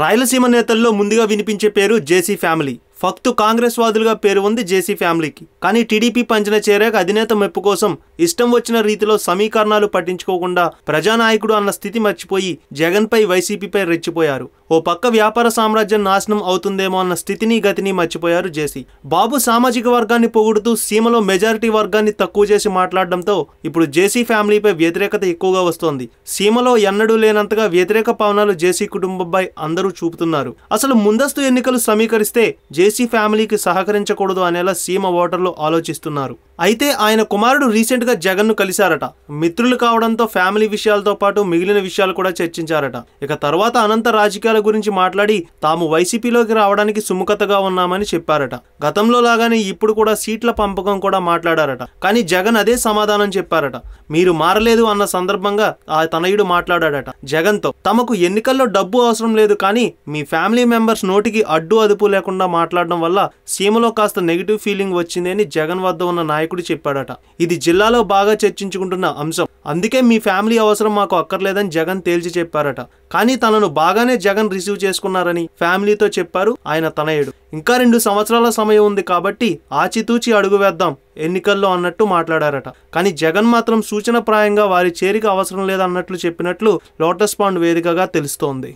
రాయలసీమ నేతల్లో ముందుగా వినిపించే పేరు జేసీ ఫ్యామిలీ ఫక్తు కాంగ్రెస్ వాదులుగా పేరు ఉంది జేసీ ఫ్యామిలీకి కానీ టీడీపీ పంచిన చేరాక అధినేత మెప్పు కోసం ఇష్టం వచ్చిన రీతిలో సమీకరణాలు పట్టించుకోకుండా ప్రజానాయకుడు అన్న స్థితి మర్చిపోయి జగన్పై వైసీపీపై రెచ్చిపోయారు ఓ పక్క వ్యాపార సామ్రాజ్యం నాశనం అవుతుందేమో అన్న స్థితిని గతిని మర్చిపోయారు జేసీ బాబు సామాజిక వర్గాన్ని పొగుడుతూ సీమలో మెజారిటీ వర్గాన్ని తక్కువ చేసి మాట్లాడడంతో ఇప్పుడు జేసీ ఫ్యామిలీపై వ్యతిరేకత ఎక్కువగా వస్తోంది సీమలో ఎన్నడూ లేనంతగా వ్యతిరేక పవనాలు జేసీ కుటుంబంపై అందరూ చూపుతున్నారు అసలు ముందస్తు ఎన్నికలు సమీకరిస్తే జే జేసీ ఫ్యామిలీకి సహకరించకూడదు అనేలా సీమ ఓటర్లు ఆలోచిస్తున్నారు అయితే ఆయన కుమారుడు రీసెంట్గా జగన్ను కలిశారట మిత్రులు కావడంతో ఫ్యామిలీ విషయాలతో పాటు మిగిలిన విషయాలు కూడా చర్చించారట ఇక తర్వాత అనంత రాజకీయాల గురించి మాట్లాడి తాము వైసీపీలోకి రావడానికి సుముఖతగా ఉన్నామని చెప్పారట గతంలో లాగానే ఇప్పుడు కూడా సీట్ల పంపకం కూడా మాట్లాడారట కానీ జగన్ అదే సమాధానం చెప్పారట మీరు మారలేదు అన్న సందర్భంగా ఆ తనయుడు మాట్లాడాడట జగన్తో తమకు ఎన్నికల్లో డబ్బు అవసరం లేదు కానీ మీ ఫ్యామిలీ మెంబర్స్ నోటికి అడ్డు అదుపు లేకుండా మాట్లాడడం వల్ల సీమలో కాస్త నెగిటివ్ ఫీలింగ్ వచ్చింది జగన్ వద్ద ఉన్న నాయకులు నాయకుడు చెప్పాడట ఇది జిల్లాలో బాగా చర్చించుకుంటున్న అంశం అందుకే మీ ఫ్యామిలీ అవసరం మాకు అక్కర్లేదని జగన్ తేల్చి చెప్పారట కానీ తనను బాగానే జగన్ రిసీవ్ చేసుకున్నారని ఫ్యామిలీతో చెప్పారు ఆయన తనయుడు ఇంకా రెండు సంవత్సరాల సమయం ఉంది కాబట్టి ఆచితూచి అడుగు వేద్దాం ఎన్నికల్లో అన్నట్టు మాట్లాడారట కానీ జగన్ మాత్రం సూచనప్రాయంగా వారి చేరిక అవసరం లేదన్నట్లు చెప్పినట్లు లోటస్ పాండ్ వేదికగా తెలుస్తోంది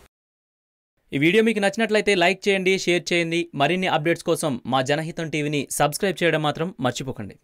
ఈ వీడియో మీకు నచ్చినట్లయితే లైక్ చేయండి షేర్ చేయండి మరిన్ని అప్డేట్స్ కోసం మా జనహితం టీవీని సబ్స్క్రైబ్ చేయడం మాత్రం మర్చిపోకండి